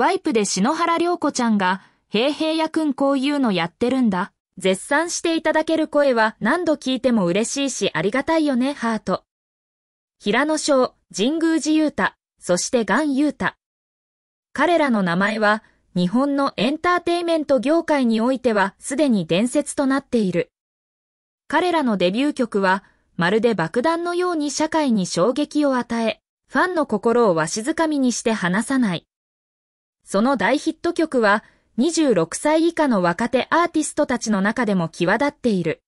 ワイプで篠原涼子ちゃんが、平平やくんこういうのやってるんだ。絶賛していただける声は何度聞いても嬉しいしありがたいよね、ハート。平野翔、神宮寺雄太、そしてガン雄太。彼らの名前は、日本のエンターテイメント業界においてはすでに伝説となっている。彼らのデビュー曲は、まるで爆弾のように社会に衝撃を与え、ファンの心をわしづかみにして離さない。その大ヒット曲は26歳以下の若手アーティストたちの中でも際立っている。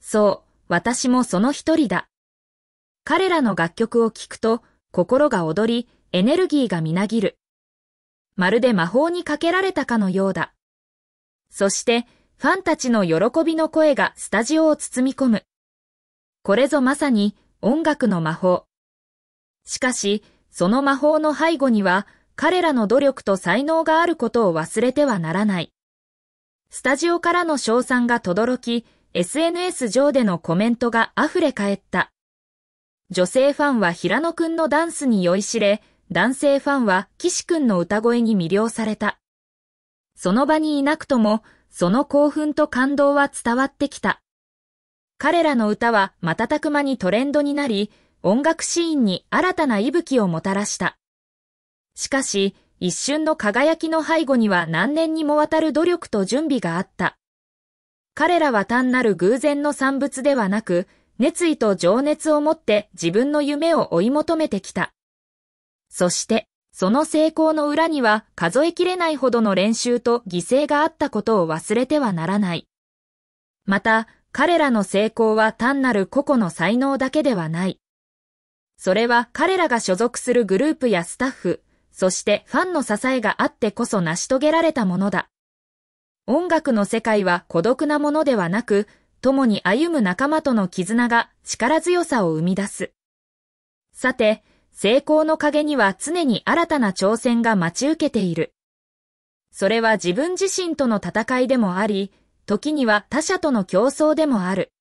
そう、私もその一人だ。彼らの楽曲を聴くと心が躍り、エネルギーがみなぎる。まるで魔法にかけられたかのようだ。そして、ファンたちの喜びの声がスタジオを包み込む。これぞまさに音楽の魔法。しかし、その魔法の背後には、彼らの努力と才能があることを忘れてはならない。スタジオからの賞賛が轟き、SNS 上でのコメントが溢れ返った。女性ファンは平野くんのダンスに酔いしれ、男性ファンは岸くんの歌声に魅了された。その場にいなくとも、その興奮と感動は伝わってきた。彼らの歌は瞬く間にトレンドになり、音楽シーンに新たな息吹をもたらした。しかし、一瞬の輝きの背後には何年にもわたる努力と準備があった。彼らは単なる偶然の産物ではなく、熱意と情熱を持って自分の夢を追い求めてきた。そして、その成功の裏には数えきれないほどの練習と犠牲があったことを忘れてはならない。また、彼らの成功は単なる個々の才能だけではない。それは彼らが所属するグループやスタッフ、そしてファンの支えがあってこそ成し遂げられたものだ。音楽の世界は孤独なものではなく、共に歩む仲間との絆が力強さを生み出す。さて、成功の陰には常に新たな挑戦が待ち受けている。それは自分自身との戦いでもあり、時には他者との競争でもある。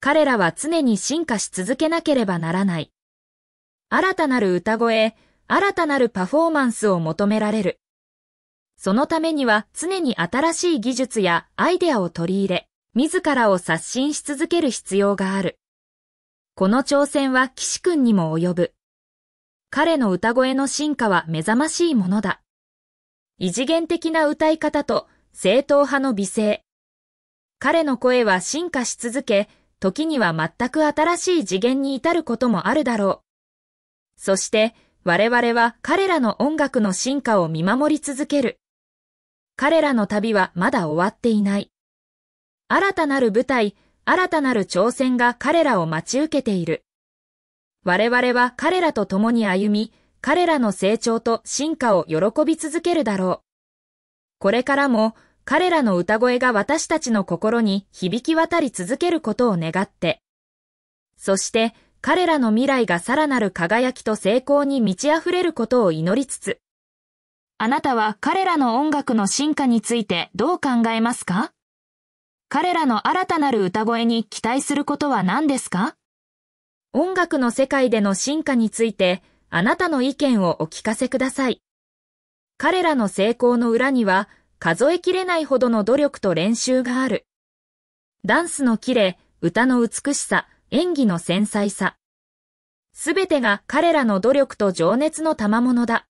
彼らは常に進化し続けなければならない。新たなる歌声、新たなるパフォーマンスを求められる。そのためには常に新しい技術やアイデアを取り入れ、自らを刷新し続ける必要がある。この挑戦は岸君にも及ぶ。彼の歌声の進化は目覚ましいものだ。異次元的な歌い方と正統派の美声。彼の声は進化し続け、時には全く新しい次元に至ることもあるだろう。そして、我々は彼らの音楽の進化を見守り続ける。彼らの旅はまだ終わっていない。新たなる舞台、新たなる挑戦が彼らを待ち受けている。我々は彼らと共に歩み、彼らの成長と進化を喜び続けるだろう。これからも彼らの歌声が私たちの心に響き渡り続けることを願って。そして彼らの未来がさらなる輝きと成功に満ち溢れることを祈りつつ、あなたは彼らの音楽の進化についてどう考えますか彼らの新たなる歌声に期待することは何ですか音楽の世界での進化について、あなたの意見をお聞かせください。彼らの成功の裏には、数えきれないほどの努力と練習がある。ダンスのキレ、歌の美しさ、演技の繊細さ。すべてが彼らの努力と情熱の賜物だ。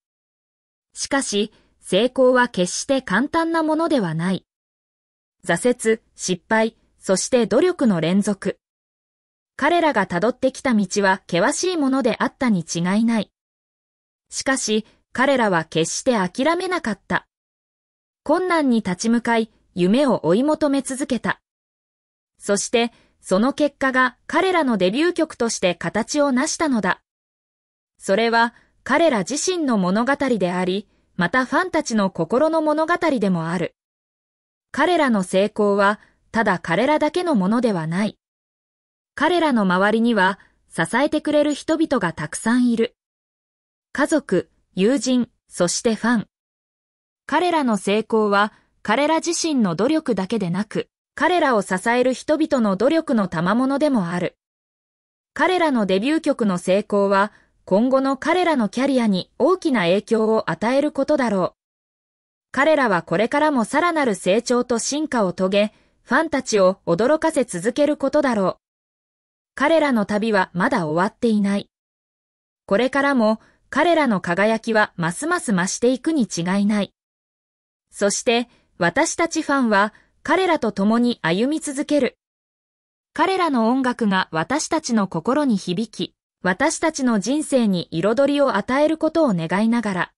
しかし、成功は決して簡単なものではない。挫折、失敗、そして努力の連続。彼らが辿ってきた道は険しいものであったに違いない。しかし、彼らは決して諦めなかった。困難に立ち向かい、夢を追い求め続けた。そして、その結果が彼らのデビュー曲として形を成したのだ。それは彼ら自身の物語であり、またファンたちの心の物語でもある。彼らの成功は、ただ彼らだけのものではない。彼らの周りには、支えてくれる人々がたくさんいる。家族、友人、そしてファン。彼らの成功は、彼ら自身の努力だけでなく、彼らを支える人々の努力の賜物でもある。彼らのデビュー曲の成功は、今後の彼らのキャリアに大きな影響を与えることだろう。彼らはこれからもさらなる成長と進化を遂げ、ファンたちを驚かせ続けることだろう。彼らの旅はまだ終わっていない。これからも彼らの輝きはますます増していくに違いない。そして私たちファンは彼らと共に歩み続ける。彼らの音楽が私たちの心に響き、私たちの人生に彩りを与えることを願いながら。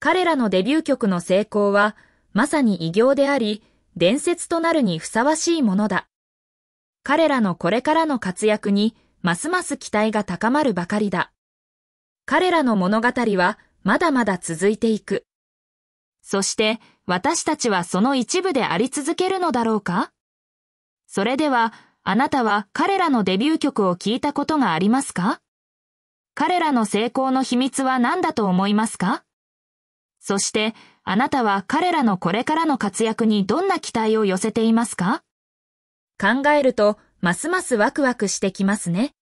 彼らのデビュー曲の成功は、まさに偉業であり、伝説となるにふさわしいものだ。彼らのこれからの活躍に、ますます期待が高まるばかりだ。彼らの物語は、まだまだ続いていく。そして、私たちはその一部であり続けるのだろうかそれでは、あなたは彼らのデビュー曲を聴いたことがありますか彼らの成功の秘密は何だと思いますかそして、あなたは彼らのこれからの活躍にどんな期待を寄せていますか考えると、ますますワクワクしてきますね。